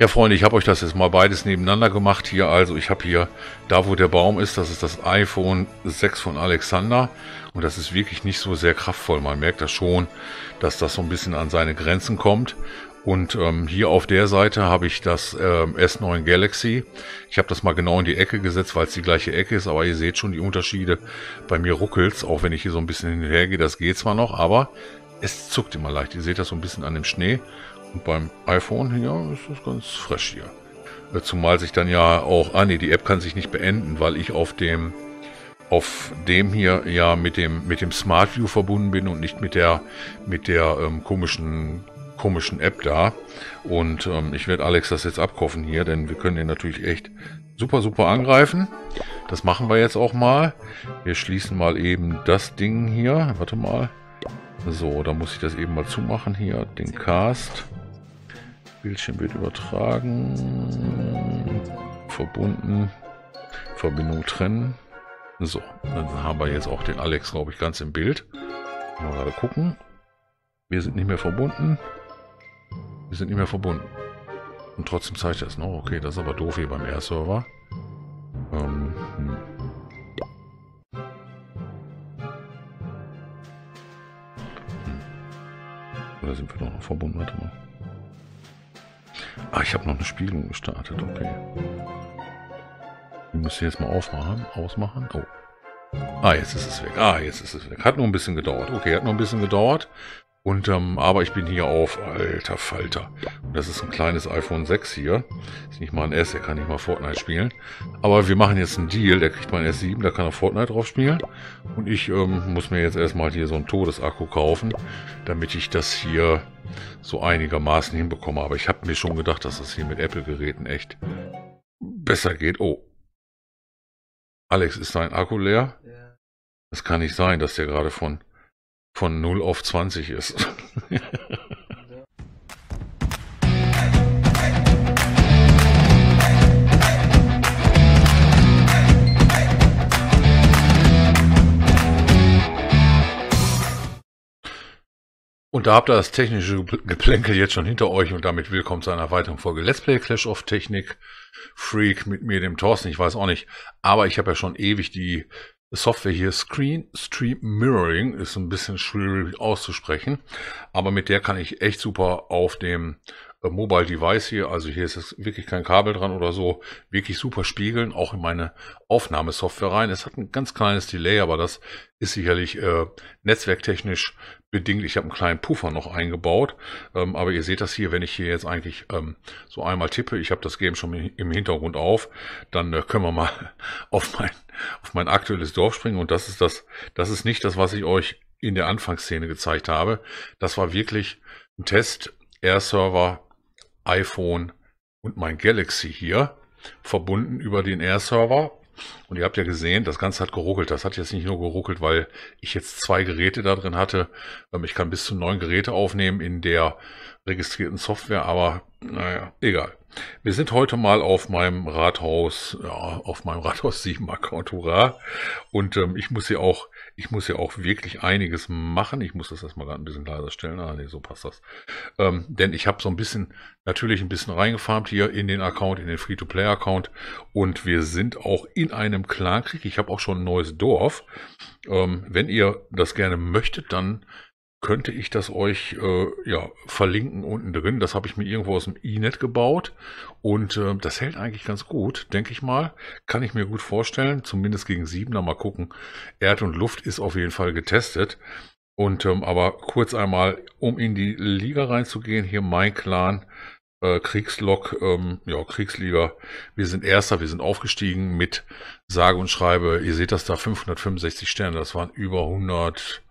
Ja, Freunde, ich habe euch das jetzt mal beides nebeneinander gemacht hier. Also ich habe hier, da wo der Baum ist, das ist das iPhone 6 von Alexander. Und das ist wirklich nicht so sehr kraftvoll. Man merkt das schon, dass das so ein bisschen an seine Grenzen kommt. Und ähm, hier auf der Seite habe ich das ähm, S9 Galaxy. Ich habe das mal genau in die Ecke gesetzt, weil es die gleiche Ecke ist, aber ihr seht schon die Unterschiede. Bei mir ruckelt's, auch wenn ich hier so ein bisschen hinhergehe. Das geht zwar noch, aber es zuckt immer leicht. Ihr seht das so ein bisschen an dem Schnee. Und beim iPhone hier ja, ist das ganz frisch hier. Äh, zumal sich dann ja auch, ah nee, die App kann sich nicht beenden, weil ich auf dem, auf dem hier ja mit dem, mit dem Smart View verbunden bin und nicht mit der, mit der ähm, komischen, komischen App da. Und ähm, ich werde Alex das jetzt abkaufen hier, denn wir können den natürlich echt super, super angreifen. Das machen wir jetzt auch mal. Wir schließen mal eben das Ding hier. Warte mal. So, da muss ich das eben mal zumachen hier, den Cast. Bildschirm wird übertragen. Verbunden. Verbindung trennen. So, dann haben wir jetzt auch den Alex, glaube ich, ganz im Bild. Mal gerade gucken. Wir sind nicht mehr verbunden. Wir sind nicht mehr verbunden. Und trotzdem zeigt er es noch. Ne? Okay, das ist aber doof hier beim R-Server. Ähm, hm. Hm. Oder sind wir doch noch verbunden? Warte mal. Ah, ich habe noch eine Spiegelung gestartet, okay. Ich muss jetzt mal aufmachen, ausmachen. Oh. Ah, jetzt ist es weg. Ah, jetzt ist es weg. Hat nur ein bisschen gedauert. Okay, hat nur ein bisschen gedauert. Und, ähm, aber ich bin hier auf. Alter Falter. Und das ist ein kleines iPhone 6 hier. Ist nicht mal ein S, der kann nicht mal Fortnite spielen. Aber wir machen jetzt einen Deal. Der kriegt mal ein S7, da kann er Fortnite drauf spielen. Und ich ähm, muss mir jetzt erstmal hier so ein Todesakku kaufen, damit ich das hier so einigermaßen hinbekomme. Aber ich habe mir schon gedacht, dass das hier mit Apple-Geräten echt besser geht. Oh. Alex, ist dein Akku leer? Ja. Das kann nicht sein, dass der gerade von von 0 auf 20 ist. Und da habt ihr das technische Geplänkel jetzt schon hinter euch und damit willkommen zu einer weiteren Folge Let's Play Clash of Technik Freak mit mir, dem Thorsten. Ich weiß auch nicht, aber ich habe ja schon ewig die Software hier Screen Stream Mirroring ist ein bisschen schwierig auszusprechen, aber mit der kann ich echt super auf dem äh, Mobile Device hier, also hier ist es wirklich kein Kabel dran oder so, wirklich super spiegeln, auch in meine Aufnahmesoftware rein. Es hat ein ganz kleines Delay, aber das ist sicherlich äh, netzwerktechnisch bedingt. Ich habe einen kleinen Puffer noch eingebaut, ähm, aber ihr seht das hier, wenn ich hier jetzt eigentlich ähm, so einmal tippe, ich habe das Game schon im Hintergrund auf, dann äh, können wir mal auf mein, auf mein aktuelles Dorf springen und das ist das, das ist nicht das, was ich euch in der Anfangsszene gezeigt habe. Das war wirklich ein Test. Air-Server iPhone und mein Galaxy hier verbunden über den Air-Server. Und ihr habt ja gesehen, das Ganze hat geruckelt. Das hat jetzt nicht nur geruckelt, weil ich jetzt zwei Geräte da drin hatte. Ähm, ich kann bis zu neun Geräte aufnehmen in der registrierten Software, aber naja, egal. Wir sind heute mal auf meinem Rathaus, ja, auf meinem Rathaus 7 Account, hurra. Und ähm, ich muss hier auch ich muss ja auch wirklich einiges machen. Ich muss das erstmal gerade ein bisschen leiser stellen. Ah, nee, so passt das. Ähm, denn ich habe so ein bisschen, natürlich ein bisschen reingefarmt hier in den Account, in den Free-to-Play-Account. Und wir sind auch in einem Clankrieg. Ich habe auch schon ein neues Dorf. Ähm, wenn ihr das gerne möchtet, dann könnte ich das euch äh, ja, verlinken unten drin. Das habe ich mir irgendwo aus dem E-Net gebaut und äh, das hält eigentlich ganz gut, denke ich mal. Kann ich mir gut vorstellen, zumindest gegen 7er mal gucken. Erd und Luft ist auf jeden Fall getestet. Und ähm, aber kurz einmal, um in die Liga reinzugehen, hier mein Clan, äh, Kriegslok, ähm, ja, Kriegsliga. Wir sind Erster, wir sind aufgestiegen mit sage und schreibe, ihr seht das da, 565 Sterne, das waren über 100,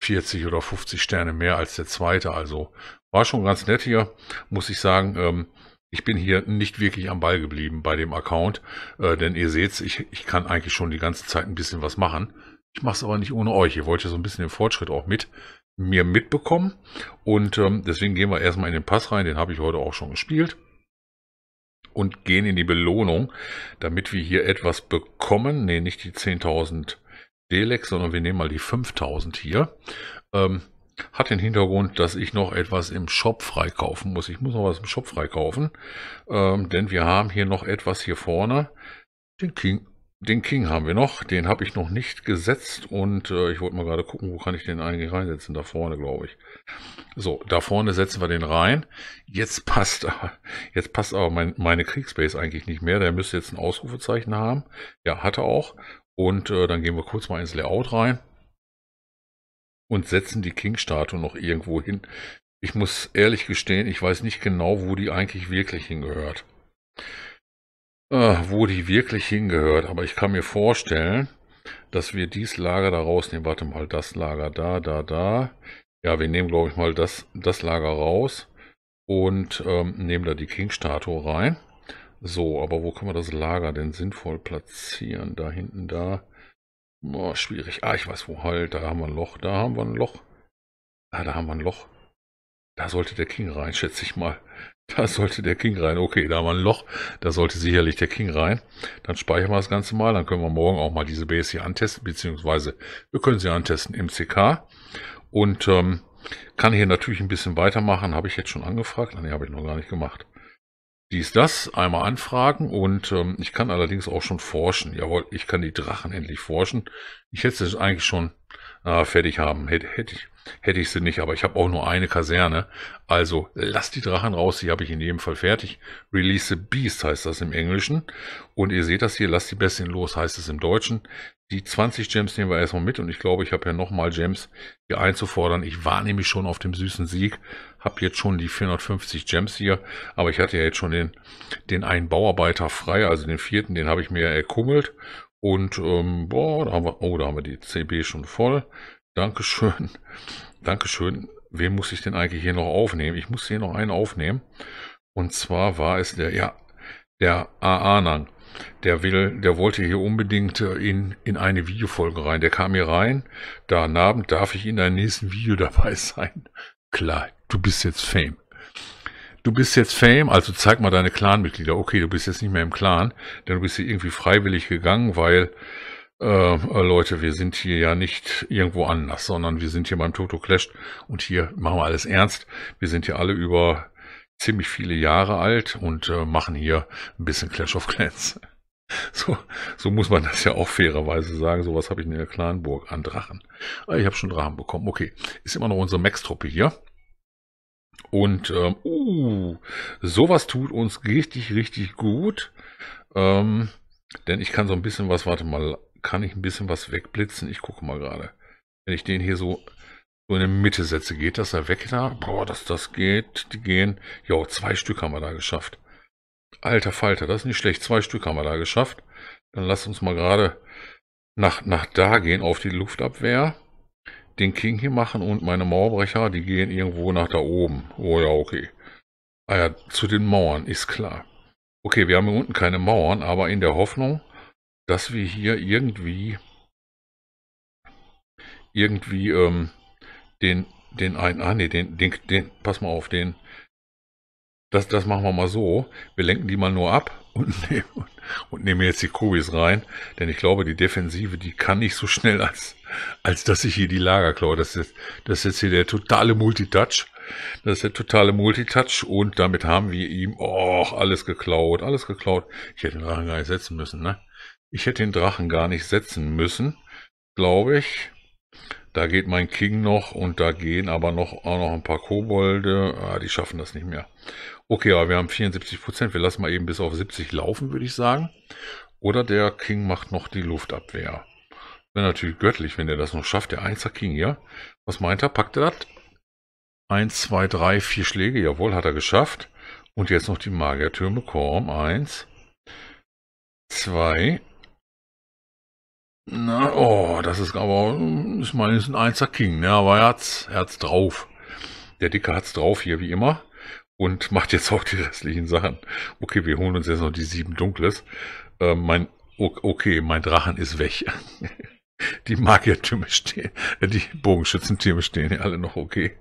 40 oder 50 Sterne mehr als der zweite. Also war schon ganz nett hier, muss ich sagen. Ähm, ich bin hier nicht wirklich am Ball geblieben bei dem Account, äh, denn ihr seht's, ich, ich kann eigentlich schon die ganze Zeit ein bisschen was machen. Ich mache es aber nicht ohne euch. Ihr wollt ja so ein bisschen den Fortschritt auch mit mir mitbekommen. Und ähm, deswegen gehen wir erstmal in den Pass rein. Den habe ich heute auch schon gespielt. Und gehen in die Belohnung, damit wir hier etwas bekommen. Ne, nicht die 10.000 Delex, sondern wir nehmen mal die 5000 hier. Ähm, hat den Hintergrund, dass ich noch etwas im Shop freikaufen muss. Ich muss noch was im Shop freikaufen, ähm, denn wir haben hier noch etwas hier vorne. Den King, den King haben wir noch, den habe ich noch nicht gesetzt und äh, ich wollte mal gerade gucken, wo kann ich den eigentlich reinsetzen? Da vorne, glaube ich. So, da vorne setzen wir den rein. Jetzt passt, jetzt passt aber mein, meine Kriegsbase eigentlich nicht mehr. Der müsste jetzt ein Ausrufezeichen haben. Ja, hat er auch. Und äh, dann gehen wir kurz mal ins Layout rein und setzen die King-Statue noch irgendwo hin. Ich muss ehrlich gestehen, ich weiß nicht genau, wo die eigentlich wirklich hingehört. Äh, wo die wirklich hingehört, aber ich kann mir vorstellen, dass wir dieses Lager da rausnehmen. Warte mal, das Lager da, da, da. Ja, wir nehmen, glaube ich, mal das, das Lager raus und ähm, nehmen da die King-Statue rein. So, aber wo kann man das Lager denn sinnvoll platzieren? Da hinten, da. Oh, schwierig. Ah, ich weiß wo. Halt, da haben wir ein Loch. Da haben wir ein Loch. Ah, da haben wir ein Loch. Da sollte der King rein, schätze ich mal. Da sollte der King rein. Okay, da haben wir ein Loch. Da sollte sicherlich der King rein. Dann speichern wir das Ganze mal. Dann können wir morgen auch mal diese Base hier antesten. Beziehungsweise wir können sie antesten im CK. Und ähm, kann hier natürlich ein bisschen weitermachen. Habe ich jetzt schon angefragt? Nein, habe ich noch gar nicht gemacht dies, das, einmal anfragen und ähm, ich kann allerdings auch schon forschen. Jawohl, ich kann die Drachen endlich forschen. Ich hätte es eigentlich schon äh, fertig haben. Hätte, hätte, ich, hätte ich sie nicht, aber ich habe auch nur eine Kaserne. Also lasst die Drachen raus, die habe ich in jedem Fall fertig. Release the Beast heißt das im Englischen. Und ihr seht das hier, lasst die Bestien los heißt es im Deutschen. Die 20 Gems nehmen wir erstmal mit und ich glaube, ich habe ja nochmal Gems hier einzufordern. Ich war nämlich schon auf dem süßen Sieg, habe jetzt schon die 450 Gems hier, aber ich hatte ja jetzt schon den, den einen Bauarbeiter frei, also den vierten, den habe ich mir erkummelt und ähm, boah, da haben wir, oh, da haben wir die CB schon voll. Dankeschön. Dankeschön. Wen muss ich denn eigentlich hier noch aufnehmen? Ich muss hier noch einen aufnehmen. Und zwar war es der, ja, der Aanang. Der will, der wollte hier unbedingt äh, in, in eine Videofolge rein. Der kam hier rein. Da am Abend darf ich in deinem nächsten Video dabei sein. Klar, du bist jetzt Fame du bist jetzt Fame, also zeig mal deine Clan-Mitglieder. Okay, du bist jetzt nicht mehr im Clan, denn du bist hier irgendwie freiwillig gegangen, weil, äh, äh, Leute, wir sind hier ja nicht irgendwo anders, sondern wir sind hier beim Toto Clash und hier machen wir alles ernst. Wir sind hier alle über ziemlich viele Jahre alt und äh, machen hier ein bisschen Clash of Clans. So, so muss man das ja auch fairerweise sagen. Sowas habe ich in der Clanburg an Drachen. Äh, ich habe schon Drachen bekommen. Okay, ist immer noch unsere Max-Truppe hier. Und ähm, uh, sowas tut uns richtig, richtig gut. Ähm, denn ich kann so ein bisschen was, warte mal, kann ich ein bisschen was wegblitzen? Ich gucke mal gerade. Wenn ich den hier so, so in der Mitte setze, geht das da weg da? Boah, dass das geht, die gehen. Jo, zwei Stück haben wir da geschafft. Alter Falter, das ist nicht schlecht. Zwei Stück haben wir da geschafft. Dann lass uns mal gerade nach, nach da gehen auf die Luftabwehr den King hier machen und meine Mauerbrecher, die gehen irgendwo nach da oben. Oh ja, okay. Ah ja, zu den Mauern, ist klar. Okay, wir haben hier unten keine Mauern, aber in der Hoffnung, dass wir hier irgendwie irgendwie ähm, den den einen, ah nee, den, den, den, pass mal auf, den, das, das machen wir mal so, wir lenken die mal nur ab und nehmen, und nehmen jetzt die Kubis rein, denn ich glaube, die Defensive, die kann nicht so schnell als, als dass ich hier die Lager klaue. Das ist, das ist jetzt hier der totale Multitouch. Das ist der totale Multitouch und damit haben wir ihm oh, alles geklaut, alles geklaut. Ich hätte den Drachen gar nicht setzen müssen, ne? Ich hätte den Drachen gar nicht setzen müssen, glaube ich. Da geht mein King noch und da gehen aber noch, auch noch ein paar Kobolde. Ah, die schaffen das nicht mehr. Okay, aber wir haben 74 Wir lassen mal eben bis auf 70 laufen, würde ich sagen. Oder der King macht noch die Luftabwehr. Wäre natürlich göttlich, wenn er das noch schafft. Der Einser King, ja? Was meint er? Packt er das? Eins, zwei, drei, vier Schläge. Jawohl, hat er geschafft. Und jetzt noch die Magiertürme. Korm. Eins. Zwei. Na, oh, das ist aber, ich meine, ist ein Einser King, ne? Aber er hat es drauf. Der Dicke hat es drauf hier, wie immer. Und macht jetzt auch die restlichen Sachen. Okay, wir holen uns jetzt noch die sieben Dunkles. Äh, mein, okay, mein Drachen ist weg. Die Magiertürme stehen, äh, die Bogenschützentürme stehen ja alle noch okay.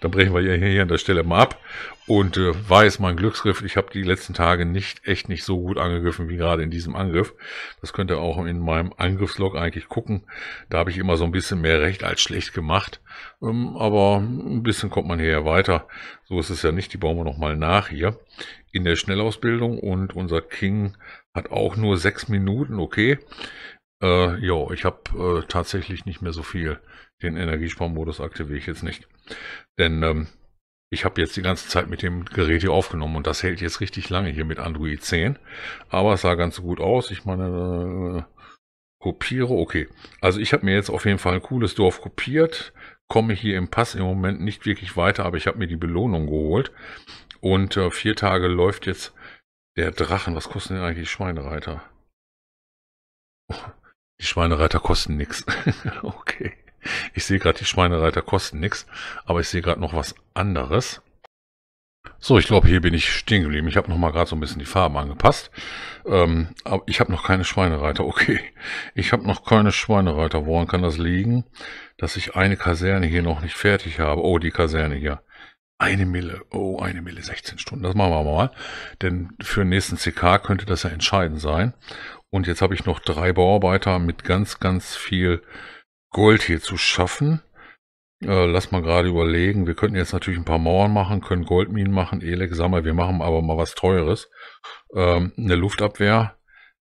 Dann brechen wir hier, hier an der Stelle mal ab. Und äh, war jetzt mein Glücksgriff. Ich habe die letzten Tage nicht echt nicht so gut angegriffen wie gerade in diesem Angriff. Das könnt ihr auch in meinem Angriffslog eigentlich gucken. Da habe ich immer so ein bisschen mehr recht als schlecht gemacht. Ähm, aber ein bisschen kommt man hier ja weiter. So ist es ja nicht. Die bauen wir nochmal nach hier. In der Schnellausbildung. Und unser King hat auch nur sechs Minuten. Okay. Äh, jo, ich habe äh, tatsächlich nicht mehr so viel. Den Energiesparmodus aktiviere ich jetzt nicht. Denn ähm, ich habe jetzt die ganze Zeit mit dem Gerät hier aufgenommen und das hält jetzt richtig lange hier mit Android 10. Aber es sah ganz gut aus. Ich meine, äh, kopiere, okay. Also ich habe mir jetzt auf jeden Fall ein cooles Dorf kopiert, komme hier im Pass im Moment nicht wirklich weiter, aber ich habe mir die Belohnung geholt. Und äh, vier Tage läuft jetzt der Drachen. Was kosten denn eigentlich Schweinereiter? Die Schweinereiter kosten nichts. Okay. Ich sehe gerade, die Schweinereiter kosten nichts, aber ich sehe gerade noch was anderes. So, ich glaube, hier bin ich stehen geblieben. Ich habe noch mal gerade so ein bisschen die Farben angepasst. Ähm, aber ich habe noch keine Schweinereiter. Okay, ich habe noch keine Schweinereiter. Woran kann das liegen? Dass ich eine Kaserne hier noch nicht fertig habe. Oh, die Kaserne hier. Eine Mille. Oh, eine Mille, 16 Stunden. Das machen wir mal. Denn für den nächsten CK könnte das ja entscheidend sein. Und jetzt habe ich noch drei Bauarbeiter mit ganz, ganz viel Gold hier zu schaffen. Äh, lass mal gerade überlegen. Wir könnten jetzt natürlich ein paar Mauern machen, können Goldminen machen, Elek sammeln. Wir machen aber mal was Teures. Ähm, eine Luftabwehr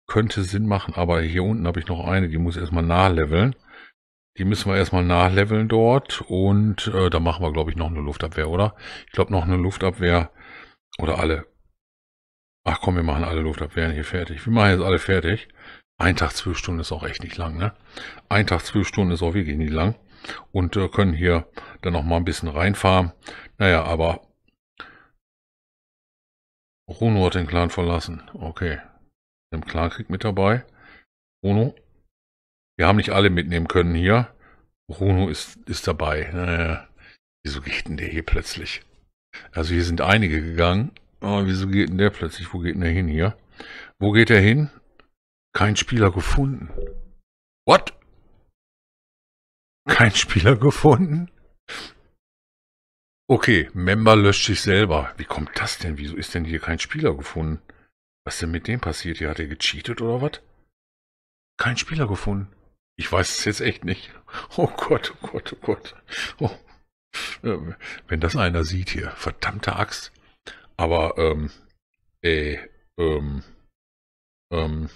könnte Sinn machen, aber hier unten habe ich noch eine, die muss erstmal nachleveln. Die müssen wir erstmal nachleveln dort und äh, da machen wir, glaube ich, noch eine Luftabwehr, oder? Ich glaube, noch eine Luftabwehr oder alle. Ach komm, wir machen alle Luft ab. Wir werden hier fertig. Wir machen jetzt alle fertig. Ein Tag, zwölf Stunden ist auch echt nicht lang, ne? Ein Tag, zwölf Stunden ist auch wirklich nicht lang. Und äh, können hier dann noch mal ein bisschen reinfahren. Naja, aber... Runo hat den Clan verlassen. Okay. Im Clankrieg mit dabei. Runo. Wir haben nicht alle mitnehmen können hier. Runo ist, ist dabei. Naja. Wieso geht denn der hier plötzlich? Also hier sind einige gegangen, aber ah, wieso geht denn der plötzlich? Wo geht denn der hin hier? Wo geht er hin? Kein Spieler gefunden. What? Kein Spieler gefunden? Okay, Member löscht sich selber. Wie kommt das denn? Wieso ist denn hier kein Spieler gefunden? Was denn mit dem passiert? Hier hat er gecheatet oder was? Kein Spieler gefunden. Ich weiß es jetzt echt nicht. Oh Gott, oh Gott, oh Gott. Oh. Wenn das einer sieht hier, verdammte Axt. Aber, ähm, ey, äh, ähm, ähm,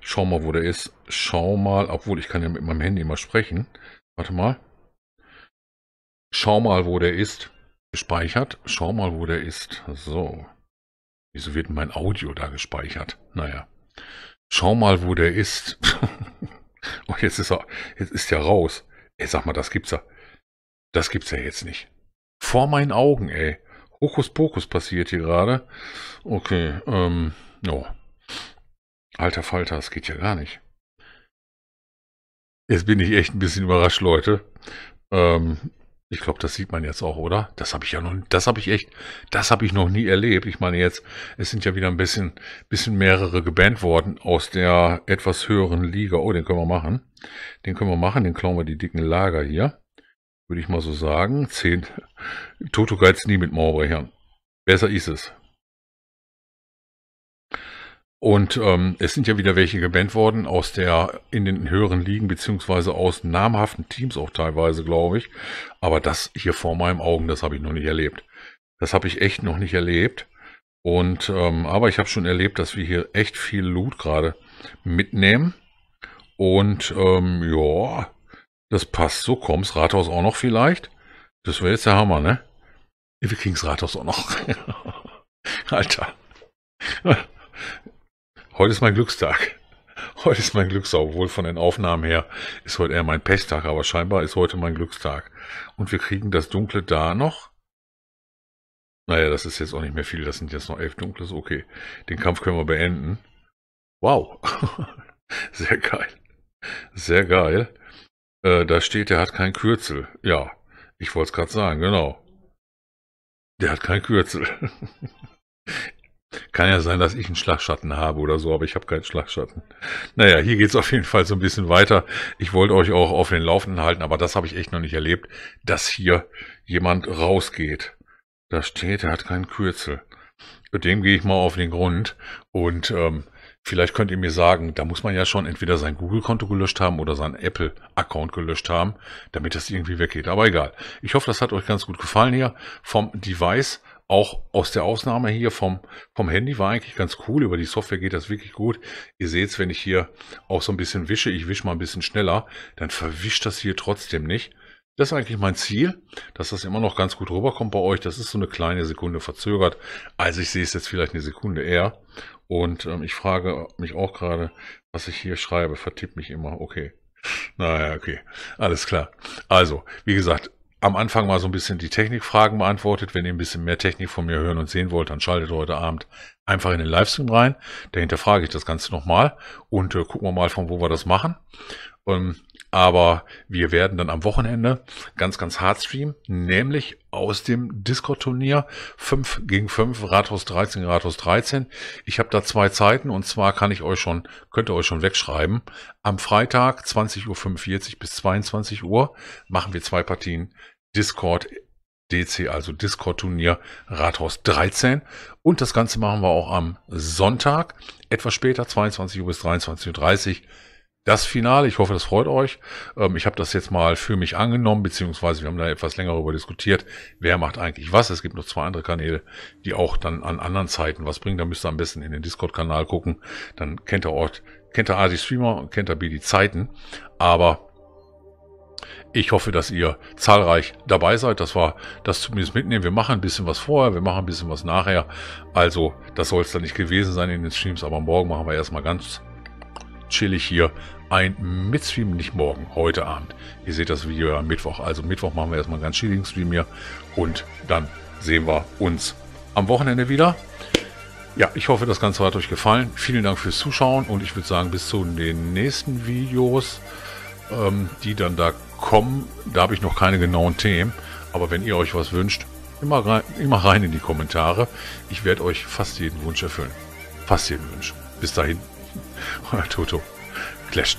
schau mal, wo der ist. Schau mal, obwohl ich kann ja mit meinem Handy mal sprechen. Warte mal. Schau mal, wo der ist. Gespeichert. Schau mal, wo der ist. So. Wieso wird mein Audio da gespeichert? Naja. Schau mal, wo der ist. Und oh, jetzt ist er, jetzt ist er raus. Ey, sag mal, das gibt's ja. Das gibt's ja jetzt nicht. Vor meinen Augen, ey. Hokuspokus passiert hier gerade. Okay, ähm, oh. Alter Falter, das geht ja gar nicht. Jetzt bin ich echt ein bisschen überrascht, Leute. Ähm, ich glaube, das sieht man jetzt auch, oder? Das habe ich ja noch, das habe ich echt, das habe ich noch nie erlebt. Ich meine jetzt, es sind ja wieder ein bisschen, bisschen mehrere gebannt worden aus der etwas höheren Liga. Oh, den können wir machen. Den können wir machen, den klauen wir die dicken Lager hier würde ich mal so sagen. 10. Toto geizt nie mit Mauerbrechern. Besser ist es. Und ähm, es sind ja wieder welche gebannt worden aus der in den höheren Ligen, beziehungsweise aus namhaften Teams auch teilweise, glaube ich. Aber das hier vor meinem Augen, das habe ich noch nicht erlebt. Das habe ich echt noch nicht erlebt. Und ähm, aber ich habe schon erlebt, dass wir hier echt viel Loot gerade mitnehmen. Und ähm, ja, das passt so. Kommst Rathaus auch noch vielleicht? Das wäre jetzt der Hammer, ne? Wir kriegen's Rathaus auch noch. Alter. Heute ist mein Glückstag. Heute ist mein Glückstag, obwohl von den Aufnahmen her ist heute eher mein Pesttag, aber scheinbar ist heute mein Glückstag. Und wir kriegen das Dunkle da noch. Naja, das ist jetzt auch nicht mehr viel, das sind jetzt noch elf Dunkles, okay. Den Kampf können wir beenden. Wow. Sehr geil. Sehr geil. Äh, da steht, der hat kein Kürzel. Ja, ich wollte es gerade sagen, genau. Der hat kein Kürzel. Kann ja sein, dass ich einen Schlagschatten habe oder so, aber ich habe keinen Schlagschatten. Naja, hier geht's auf jeden Fall so ein bisschen weiter. Ich wollte euch auch auf den Laufenden halten, aber das habe ich echt noch nicht erlebt, dass hier jemand rausgeht. Da steht, er hat keinen Kürzel. Dem gehe ich mal auf den Grund und ähm, Vielleicht könnt ihr mir sagen, da muss man ja schon entweder sein Google-Konto gelöscht haben oder sein Apple-Account gelöscht haben, damit das irgendwie weggeht. Aber egal. Ich hoffe, das hat euch ganz gut gefallen hier vom Device. Auch aus der Ausnahme hier vom, vom Handy war eigentlich ganz cool. Über die Software geht das wirklich gut. Ihr seht es, wenn ich hier auch so ein bisschen wische, ich wische mal ein bisschen schneller, dann verwischt das hier trotzdem nicht. Das ist eigentlich mein Ziel, dass das immer noch ganz gut rüberkommt bei euch. Das ist so eine kleine Sekunde verzögert. Also ich sehe es jetzt vielleicht eine Sekunde eher. Und ähm, ich frage mich auch gerade, was ich hier schreibe. Vertippt mich immer. Okay. Naja, okay. Alles klar. Also, wie gesagt, am Anfang mal so ein bisschen die Technikfragen beantwortet. Wenn ihr ein bisschen mehr Technik von mir hören und sehen wollt, dann schaltet heute Abend einfach in den Livestream rein. Dahinter frage ich das Ganze nochmal und äh, gucken wir mal, von wo wir das machen. Ähm, aber wir werden dann am Wochenende ganz, ganz hart streamen, nämlich aus dem Discord-Turnier 5 gegen 5, Rathaus 13, Rathaus 13. Ich habe da zwei Zeiten und zwar kann ich euch schon, könnt ihr euch schon wegschreiben. Am Freitag 20.45 Uhr bis 22 Uhr machen wir zwei Partien Discord DC, also Discord-Turnier Rathaus 13. Und das Ganze machen wir auch am Sonntag, etwas später, 22 Uhr bis 23.30 Uhr das Finale. Ich hoffe, das freut euch. Ähm, ich habe das jetzt mal für mich angenommen, beziehungsweise wir haben da etwas länger darüber diskutiert, wer macht eigentlich was. Es gibt noch zwei andere Kanäle, die auch dann an anderen Zeiten was bringen. Da müsst ihr am besten in den Discord-Kanal gucken. Dann kennt ihr Ort, kennt ihr A die Streamer und kennt ihr B die Zeiten. Aber ich hoffe, dass ihr zahlreich dabei seid, Das war das zumindest mitnehmen. Wir machen ein bisschen was vorher, wir machen ein bisschen was nachher. Also, das soll es dann nicht gewesen sein in den Streams, aber morgen machen wir erstmal ganz chillig hier. Ein Mitstream nicht morgen, heute Abend. Ihr seht das Video am Mittwoch. Also Mittwoch machen wir erstmal einen ganz chilligen Stream hier. Und dann sehen wir uns am Wochenende wieder. Ja, ich hoffe, das Ganze hat euch gefallen. Vielen Dank fürs Zuschauen und ich würde sagen, bis zu den nächsten Videos, ähm, die dann da kommen. Da habe ich noch keine genauen Themen, aber wenn ihr euch was wünscht, immer rein, immer rein in die Kommentare. Ich werde euch fast jeden Wunsch erfüllen. Fast jeden Wunsch. Bis dahin, euer Toto. Clasht.